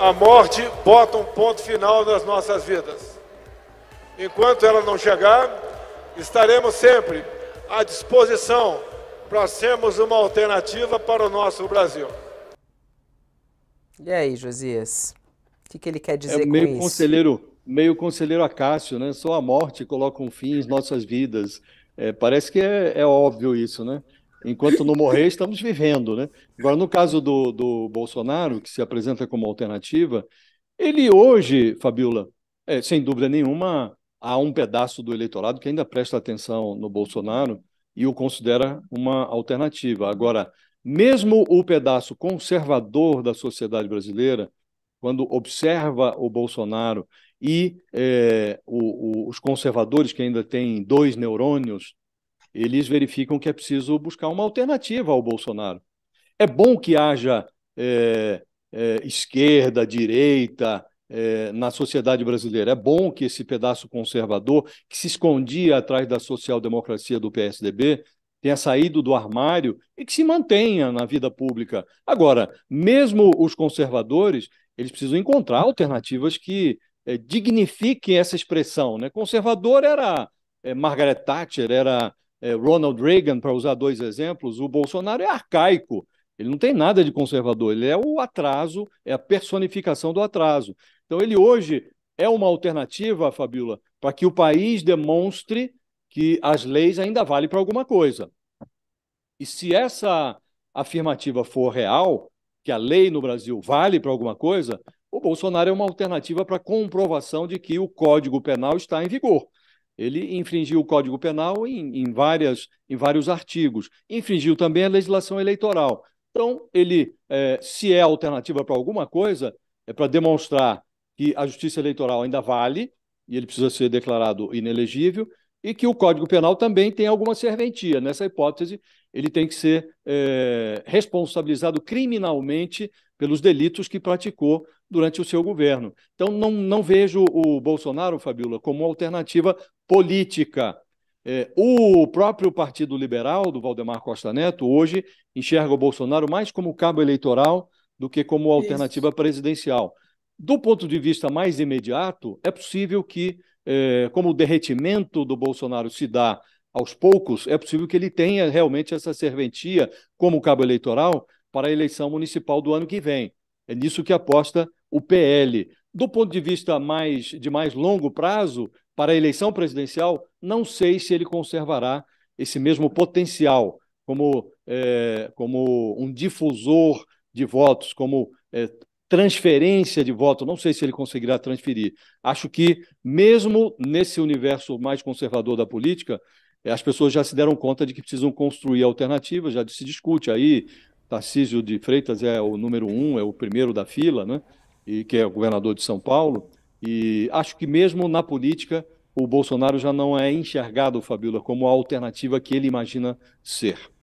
a morte bota um ponto final nas nossas vidas. Enquanto ela não chegar, estaremos sempre à disposição para sermos uma alternativa para o nosso Brasil. E aí, Josias? O que, que ele quer é dizer é com isso? conselheiro, Meio conselheiro Acácio, né? Só a morte coloca um fim em nossas vidas. É, parece que é, é óbvio isso, né? Enquanto não morrer, estamos vivendo, né? Agora, no caso do, do Bolsonaro, que se apresenta como alternativa, ele hoje, Fabiola, é, sem dúvida nenhuma, há um pedaço do eleitorado que ainda presta atenção no Bolsonaro e o considera uma alternativa. Agora, mesmo o pedaço conservador da sociedade brasileira, quando observa o Bolsonaro e é, o, o, os conservadores que ainda têm dois neurônios eles verificam que é preciso buscar uma alternativa ao Bolsonaro. É bom que haja é, é, esquerda, direita, é, na sociedade brasileira. É bom que esse pedaço conservador, que se escondia atrás da social-democracia do PSDB, tenha saído do armário e que se mantenha na vida pública. Agora, mesmo os conservadores, eles precisam encontrar alternativas que é, dignifiquem essa expressão. Né? Conservador era é, Margaret Thatcher, era é, Ronald Reagan, para usar dois exemplos, o Bolsonaro é arcaico. Ele não tem nada de conservador, ele é o atraso, é a personificação do atraso. Então, ele hoje é uma alternativa, Fabiola, para que o país demonstre que as leis ainda valem para alguma coisa. E se essa afirmativa for real, que a lei no Brasil vale para alguma coisa, o Bolsonaro é uma alternativa para comprovação de que o Código Penal está em vigor. Ele infringiu o Código Penal em, em, várias, em vários artigos, infringiu também a legislação eleitoral. Então, ele, é, se é alternativa para alguma coisa, é para demonstrar que a justiça eleitoral ainda vale, e ele precisa ser declarado inelegível, e que o Código Penal também tem alguma serventia. Nessa hipótese, ele tem que ser é, responsabilizado criminalmente pelos delitos que praticou durante o seu governo. Então, não, não vejo o Bolsonaro, Fabiola, como alternativa política. É, o próprio Partido Liberal, do Valdemar Costa Neto, hoje enxerga o Bolsonaro mais como cabo eleitoral do que como alternativa Isso. presidencial. Do ponto de vista mais imediato, é possível que é, como o derretimento do Bolsonaro se dá aos poucos, é possível que ele tenha realmente essa serventia como cabo eleitoral para a eleição municipal do ano que vem. É nisso que aposta o PL. Do ponto de vista mais, de mais longo prazo, para a eleição presidencial, não sei se ele conservará esse mesmo potencial como, é, como um difusor de votos, como é, transferência de voto, não sei se ele conseguirá transferir. Acho que, mesmo nesse universo mais conservador da política, eh, as pessoas já se deram conta de que precisam construir alternativas, já se discute aí. Tarcísio de Freitas é o número um, é o primeiro da fila, né? E que é o governador de São Paulo. E acho que mesmo na política o Bolsonaro já não é enxergado, Fabíola, como a alternativa que ele imagina ser.